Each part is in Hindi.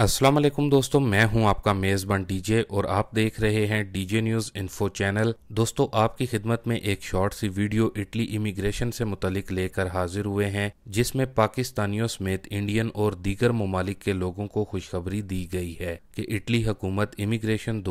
अस्सलाम वालेकुम दोस्तों मैं हूं आपका मेज़बान डीजे और आप देख रहे हैं डीजे न्यूज़ इन्फो चैनल दोस्तों आपकी खिदमत में एक शॉर्ट सी वीडियो इटली इमिग्रेशन से मुतलिक लेकर हाजिर हुए हैं जिसमें पाकिस्तानियों समेत इंडियन और दीगर ममालिक के लोगों को खुशखबरी दी गई है कि इटली हुकूमत इमिग्रेशन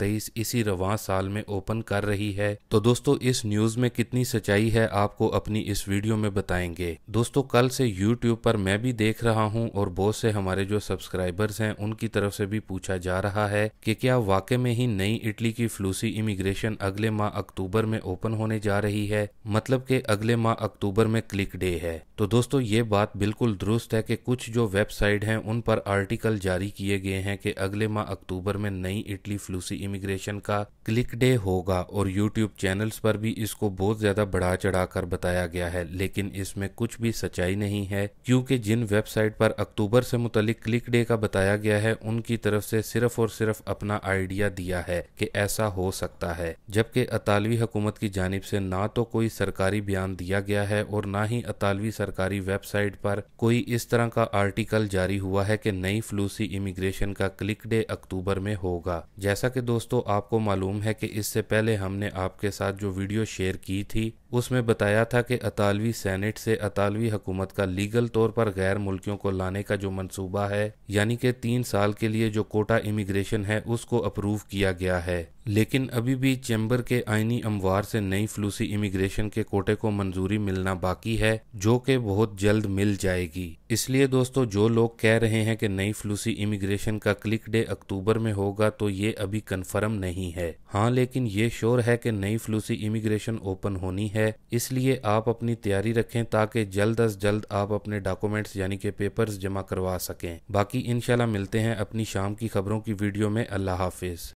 तेईस इसी रवा साल में ओपन कर रही है तो दोस्तों इस न्यूज़ में कितनी सच्चाई है आपको अपनी इस वीडियो में बताएंगे दोस्तों कल से यूट्यूब पर मैं भी देख रहा हूँ और बहुत से हमारे जो सब्सक्राइबर लीडर्स हैं उनकी तरफ से भी पूछा जा रहा है कि क्या वाकई में ही नई इटली की फ्लूसी इमिग्रेशन अगले माह अक्टूबर में ओपन होने जा रही है मतलब के अगले माह अक्टूबर में क्लिक डे है तो दोस्तों ये बात बिल्कुल दुरुस्त है कि कुछ जो वेबसाइट हैं उन पर आर्टिकल जारी किए गए हैं कि अगले माह अक्टूबर में नई इटली फ्लूसी इमिग्रेशन का क्लिक डे होगा और यूट्यूब चैनल्स पर भी इसको बहुत ज़्यादा बढ़ा चढ़ा कर बताया गया है लेकिन इसमें कुछ भी सच्चाई नहीं है क्योंकि जिन वेबसाइट पर अक्टूबर से मुतलिक क्लिक डे का बताया गया है उनकी तरफ से सिर्फ और सिर्फ अपना आइडिया दिया है कि ऐसा हो सकता है जबकि अतालवी हुकूमत की जानब से ना तो कोई सरकारी बयान दिया गया है और ना ही अतालवी सरकारी वेबसाइट पर कोई इस तरह का आर्टिकल जारी हुआ है कि नई फ्लूसी इमिग्रेशन का क्लिक डे अक्टूबर में होगा जैसा कि दोस्तों आपको मालूम है कि इससे पहले हमने आपके साथ जो वीडियो शेयर की थी उसमें बताया था कि अतालवी सेनेट से अतालवी हुकूमत का लीगल तौर पर गैर मुल्कियों को लाने का जो मंसूबा है यानी कि तीन साल के लिए जो कोटा इमिग्रेशन है उसको अप्रूव किया गया है लेकिन अभी भी चैम्बर के आइनी अमवार से नई फ्लूसी इमिग्रेशन के कोटे को मंजूरी मिलना बाकी है जो कि बहुत जल्द मिल जाएगी इसलिए दोस्तों जो लोग कह रहे हैं कि नई फ्लूसी इमिग्रेशन का क्लिक डे अक्टूबर में होगा तो ये अभी कंफर्म नहीं है हाँ लेकिन ये श्योर है कि नई फ्लूसी इमिग्रेशन ओपन होनी है इसलिए आप अपनी तैयारी रखें ताकि जल्द अज जल्द आप अपने डॉक्यूमेंट्स यानी के पेपर्स जमा करवा सकें बाकी इनशाला मिलते हैं अपनी शाम की खबरों की वीडियो में अल्लाह हाफिज